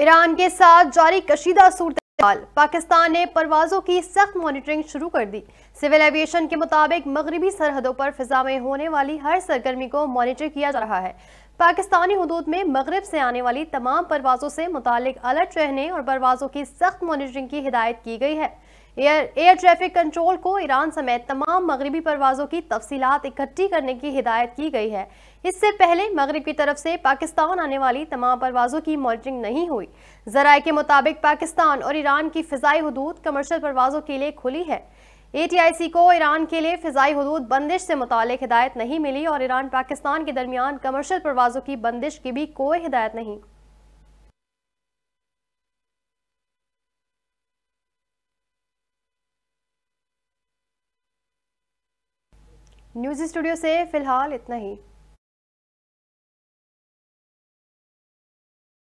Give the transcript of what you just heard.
Iran के साथ जारी कशीदा सूरत पाकिस्तान ने परवाजों की सख्त मॉनिटरिंग शुरू कर दी सिविल एविएशन के मुताबिक मगरबी सरहदों पर फिजा में होने वाली हर सरगर्मी को मॉनिटर किया जा रहा है पाकिस्तानी हदूद में मगरब से आने वाली तमाम परवाजों से मुतल अलर्ट रहने और परवाजों की सख्त मॉनिटरिंग की हिदायत की गई है एयर एयर ट्रैफिक कंट्रोल को ईरान समेत तमाम मगरबी परवाज़ों की तफसीत इकट्ठी करने की हिदायत की गई है इससे पहले मगरब की तरफ से पाकिस्तान आने वाली तमाम परवाज़ों की मॉनिटरिंग नहीं हुई जराये के मुताबिक पाकिस्तान और ईरान की फ़जाई हदूद कमर्शल परवाज़ों के लिए खुली है एटीआईसी को ईरान के लिए फिजाई हदूद बंदिश से मुतल हिदायत नहीं मिली और ईरान पाकिस्तान के दरमियान कमर्शल परवाज़ों की बंदिश की भी कोई हिदायत नहीं न्यूज़ स्टूडियो से फिलहाल इतना ही